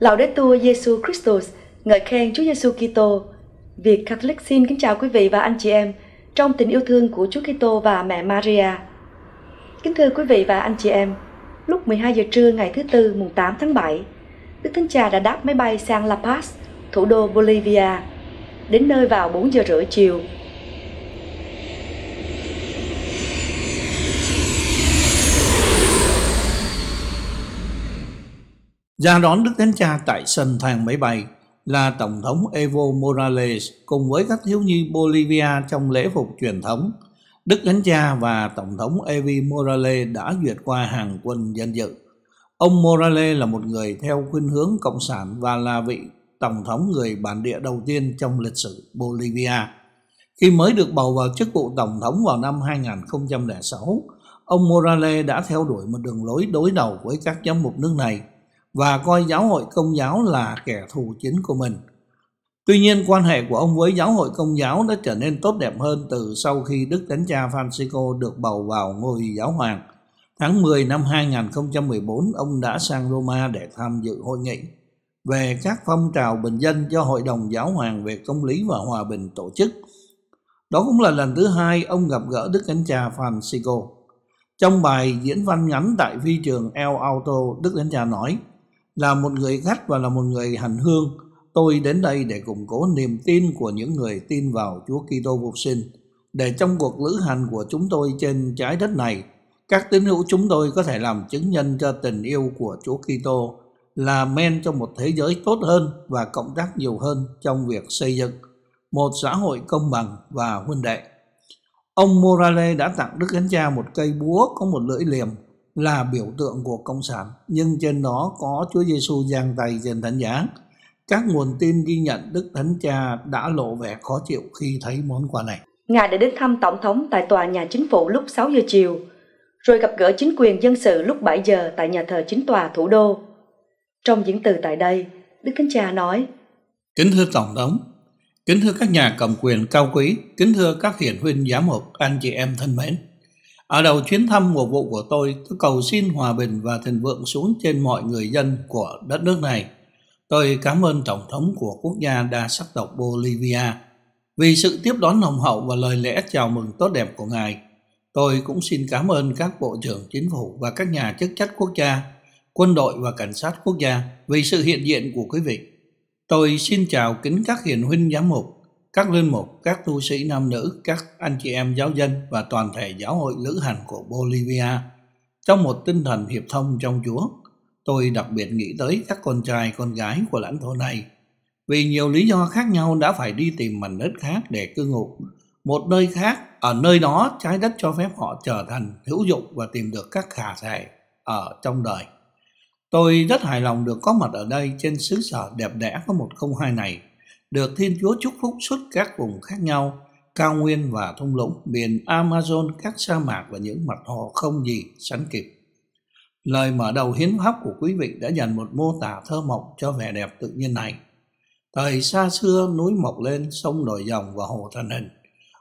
Laudetur Jesu Christus, ngợi khen Chúa Giêsu Kitô. Việt Catholic xin kính chào quý vị và anh chị em trong tình yêu thương của Chúa Kitô và mẹ Maria. Kính thưa quý vị và anh chị em, lúc 12 giờ trưa ngày thứ tư mùng 8 tháng 7, Đức Thánh Cha đã đáp máy bay sang La Paz, thủ đô Bolivia, đến nơi vào 4 giờ rưỡi chiều ra đón Đức Thánh Cha tại sân thang máy bay là Tổng thống Evo Morales cùng với các thiếu nhi Bolivia trong lễ phục truyền thống. Đức Thánh Cha và Tổng thống Evo Morales đã duyệt qua hàng quân dân dự. Ông Morales là một người theo khuynh hướng cộng sản và là vị tổng thống người bản địa đầu tiên trong lịch sử Bolivia. Khi mới được bầu vào chức vụ tổng thống vào năm 2006, ông Morales đã theo đuổi một đường lối đối đầu với các giám mục nước này và coi giáo hội công giáo là kẻ thù chính của mình. Tuy nhiên quan hệ của ông với giáo hội công giáo đã trở nên tốt đẹp hơn từ sau khi Đức Thánh Cha Francisco được bầu vào ngôi giáo hoàng. Tháng 10 năm 2014, ông đã sang Roma để tham dự hội nghị về các phong trào bình dân do Hội đồng Giáo hoàng về Công lý và Hòa bình tổ chức. Đó cũng là lần thứ hai ông gặp gỡ Đức Thánh Cha Francisco. Trong bài diễn văn ngắn tại phi trường El Auto, Đức Thánh Cha nói – là một người khách và là một người hành hương tôi đến đây để củng cố niềm tin của những người tin vào Chúa Kitô phục sinh để trong cuộc lữ hành của chúng tôi trên trái đất này các tín hữu chúng tôi có thể làm chứng nhân cho tình yêu của Chúa Kitô là men cho một thế giới tốt hơn và cộng tác nhiều hơn trong việc xây dựng một xã hội công bằng và huynh đệ. Ông Morale đã tặng Đức Thánh Cha một cây búa có một lưỡi liềm là biểu tượng của cộng sản nhưng trên đó có Chúa Giêsu giang tay trên thánh giá. Các nguồn tin ghi nhận Đức Thánh Cha đã lộ vẻ khó chịu khi thấy món quà này. Ngài đã đến thăm Tổng thống tại tòa nhà chính phủ lúc 6 giờ chiều, rồi gặp gỡ chính quyền dân sự lúc 7 giờ tại nhà thờ chính tòa thủ đô. Trong diễn từ tại đây, Đức Thánh Cha nói, Kính thưa Tổng thống, kính thưa các nhà cầm quyền cao quý, kính thưa các hiển huynh giám mục, anh chị em thân mến, ở đầu chuyến thăm mùa vụ của tôi, tôi cầu xin hòa bình và thịnh vượng xuống trên mọi người dân của đất nước này. Tôi cảm ơn Tổng thống của quốc gia đa sắc tộc Bolivia vì sự tiếp đón nồng hậu và lời lẽ chào mừng tốt đẹp của ngài. Tôi cũng xin cảm ơn các bộ trưởng chính phủ và các nhà chức trách quốc gia, quân đội và cảnh sát quốc gia vì sự hiện diện của quý vị. Tôi xin chào kính các hiền huynh giám mục, các linh mục, các tu sĩ nam nữ, các anh chị em giáo dân và toàn thể giáo hội lữ hành của Bolivia trong một tinh thần hiệp thông trong Chúa. Tôi đặc biệt nghĩ tới các con trai con gái của lãnh thổ này vì nhiều lý do khác nhau đã phải đi tìm mảnh đất khác để cư ngụ. Một nơi khác, ở nơi đó trái đất cho phép họ trở thành hữu dụng và tìm được các khả thể ở trong đời. Tôi rất hài lòng được có mặt ở đây trên xứ sở đẹp đẽ có một không hai này được Thiên Chúa chúc phúc suốt các vùng khác nhau, cao nguyên và thung lũng, miền Amazon, các sa mạc và những mặt hồ không gì sánh kịp. Lời mở đầu hiến pháp của quý vị đã dành một mô tả thơ mộng cho vẻ đẹp tự nhiên này. Thời xa xưa, núi mọc lên, sông nổi dòng và hồ thần hình.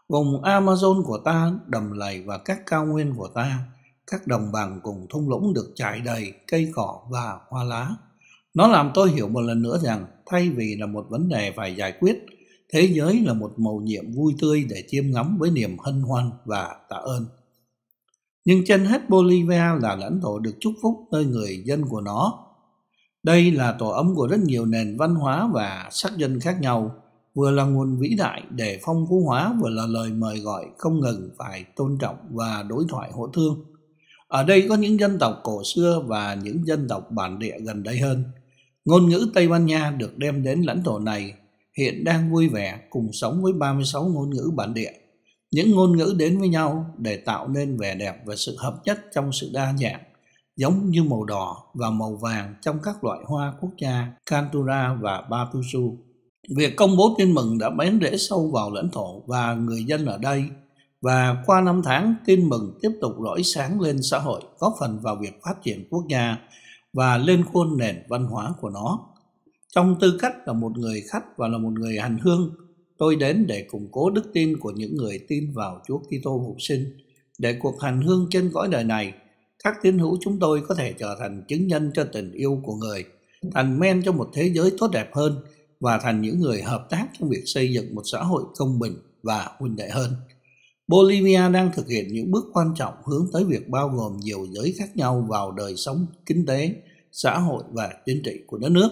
Vùng Amazon của ta, đầm lầy và các cao nguyên của ta, các đồng bằng cùng thung lũng được trải đầy cây cỏ và hoa lá. Nó làm tôi hiểu một lần nữa rằng thay vì là một vấn đề phải giải quyết, thế giới là một màu nhiệm vui tươi để chiêm ngắm với niềm hân hoan và tạ ơn. Nhưng trên hết Bolivia là lãnh thổ được chúc phúc nơi người dân của nó. Đây là tổ ấm của rất nhiều nền văn hóa và sắc dân khác nhau, vừa là nguồn vĩ đại để phong phú hóa vừa là lời mời gọi không ngừng phải tôn trọng và đối thoại hỗ thương. Ở đây có những dân tộc cổ xưa và những dân tộc bản địa gần đây hơn. Ngôn ngữ Tây Ban Nha được đem đến lãnh thổ này hiện đang vui vẻ cùng sống với 36 ngôn ngữ bản địa. Những ngôn ngữ đến với nhau để tạo nên vẻ đẹp và sự hợp nhất trong sự đa dạng, giống như màu đỏ và màu vàng trong các loại hoa quốc gia Cantura và Batusu. Việc công bố tin mừng đã bén rễ sâu vào lãnh thổ và người dân ở đây và qua năm tháng tin mừng tiếp tục rỗi sáng lên xã hội góp phần vào việc phát triển quốc gia và lên khuôn nền văn hóa của nó trong tư cách là một người khách và là một người hành hương tôi đến để củng cố đức tin của những người tin vào Chúa Kitô phục sinh để cuộc hành hương trên cõi đời này các tín hữu chúng tôi có thể trở thành chứng nhân cho tình yêu của người thành men cho một thế giới tốt đẹp hơn và thành những người hợp tác trong việc xây dựng một xã hội công bình và huynh đệ hơn Bolivia đang thực hiện những bước quan trọng hướng tới việc bao gồm nhiều giới khác nhau vào đời sống kinh tế, xã hội và chính trị của đất nước.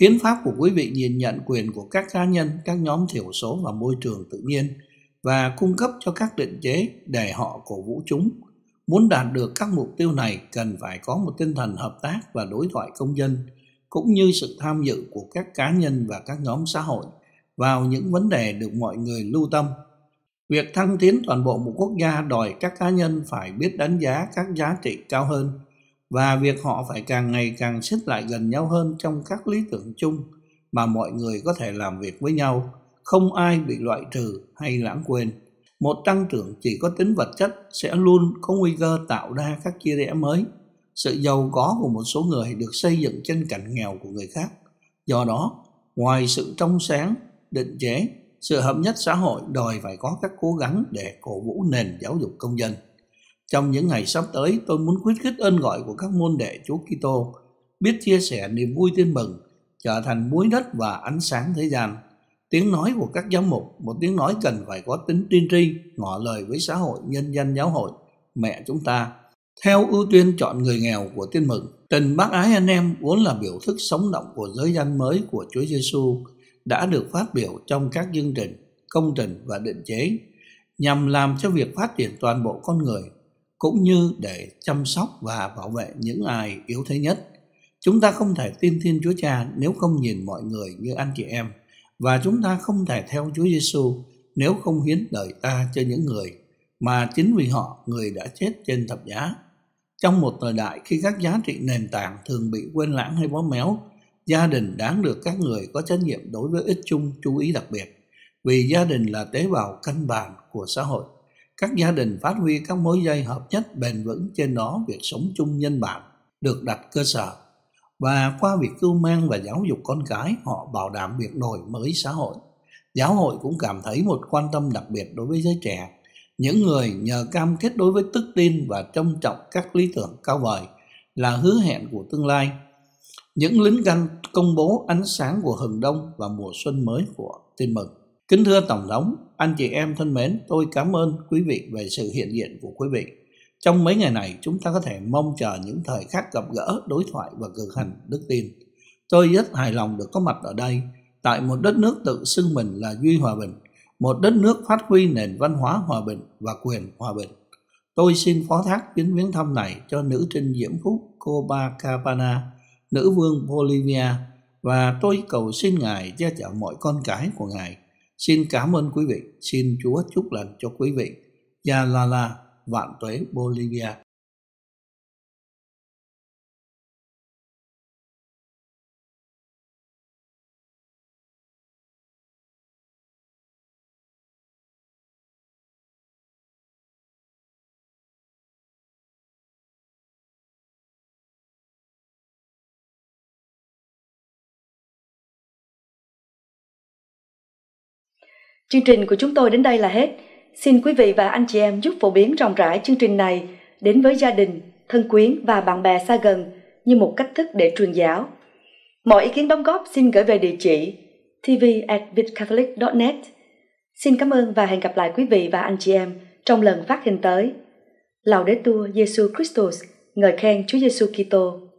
Hiến pháp của quý vị nhìn nhận quyền của các cá nhân, các nhóm thiểu số và môi trường tự nhiên và cung cấp cho các định chế để họ cổ vũ chúng. Muốn đạt được các mục tiêu này cần phải có một tinh thần hợp tác và đối thoại công dân cũng như sự tham dự của các cá nhân và các nhóm xã hội vào những vấn đề được mọi người lưu tâm Việc thăng tiến toàn bộ một quốc gia đòi các cá nhân phải biết đánh giá các giá trị cao hơn và việc họ phải càng ngày càng xích lại gần nhau hơn trong các lý tưởng chung mà mọi người có thể làm việc với nhau, không ai bị loại trừ hay lãng quên. Một tăng trưởng chỉ có tính vật chất sẽ luôn có nguy cơ tạo ra các chia rẽ mới. Sự giàu có của một số người được xây dựng trên cảnh nghèo của người khác. Do đó, ngoài sự trong sáng, định chế sự hợp nhất xã hội đòi phải có các cố gắng để cổ vũ nền giáo dục công dân. Trong những ngày sắp tới, tôi muốn khuyến khích ơn gọi của các môn đệ Chúa Kitô biết chia sẻ niềm vui tin mừng, trở thành muối đất và ánh sáng thế gian. Tiếng nói của các giám mục, một tiếng nói cần phải có tính tiên tri, ngỏ lời với xã hội nhân dân giáo hội, mẹ chúng ta. Theo ưu tiên chọn người nghèo của tin mừng, tình bác ái anh em vốn là biểu thức sống động của giới dân mới của Chúa Giêsu đã được phát biểu trong các chương trình, công trình và định chế nhằm làm cho việc phát triển toàn bộ con người cũng như để chăm sóc và bảo vệ những ai yếu thế nhất. Chúng ta không thể tin Thiên Chúa Cha nếu không nhìn mọi người như anh chị em và chúng ta không thể theo Chúa Giêsu nếu không hiến đời ta cho những người mà chính vì họ người đã chết trên thập giá. Trong một thời đại khi các giá trị nền tảng thường bị quên lãng hay bó méo, gia đình đáng được các người có trách nhiệm đối với ích chung chú ý đặc biệt vì gia đình là tế bào căn bản của xã hội các gia đình phát huy các mối dây hợp nhất bền vững trên đó việc sống chung nhân bản được đặt cơ sở và qua việc cưu mang và giáo dục con cái họ bảo đảm việc đổi mới xã hội giáo hội cũng cảm thấy một quan tâm đặc biệt đối với giới trẻ những người nhờ cam kết đối với tức tin và trân trọng các lý tưởng cao vời là hứa hẹn của tương lai những lính canh công bố ánh sáng của hừng đông và mùa xuân mới của tin mừng. Kính thưa Tổng thống, anh chị em thân mến, tôi cảm ơn quý vị về sự hiện diện của quý vị. Trong mấy ngày này, chúng ta có thể mong chờ những thời khắc gặp gỡ, đối thoại và cực hành đức tin. Tôi rất hài lòng được có mặt ở đây, tại một đất nước tự xưng mình là duy hòa bình, một đất nước phát huy nền văn hóa hòa bình và quyền hòa bình. Tôi xin phó thác chuyến viếng thăm này cho nữ trinh Diễm Phúc Copacabana, nữ vương Bolivia và tôi cầu xin Ngài gia chở mọi con cái của Ngài. Xin cảm ơn quý vị, xin Chúa chúc lành cho quý vị. Gia La La, Vạn Tuế Bolivia. Chương trình của chúng tôi đến đây là hết. Xin quý vị và anh chị em giúp phổ biến rộng rãi chương trình này đến với gia đình, thân quyến và bạn bè xa gần như một cách thức để truyền giáo. Mọi ý kiến đóng góp xin gửi về địa chỉ tv@vietcatholic.net. Xin cảm ơn và hẹn gặp lại quý vị và anh chị em trong lần phát hình tới. Lào Đế Tua Giêsu Christus, ngợi khen Chúa Giêsu Kitô.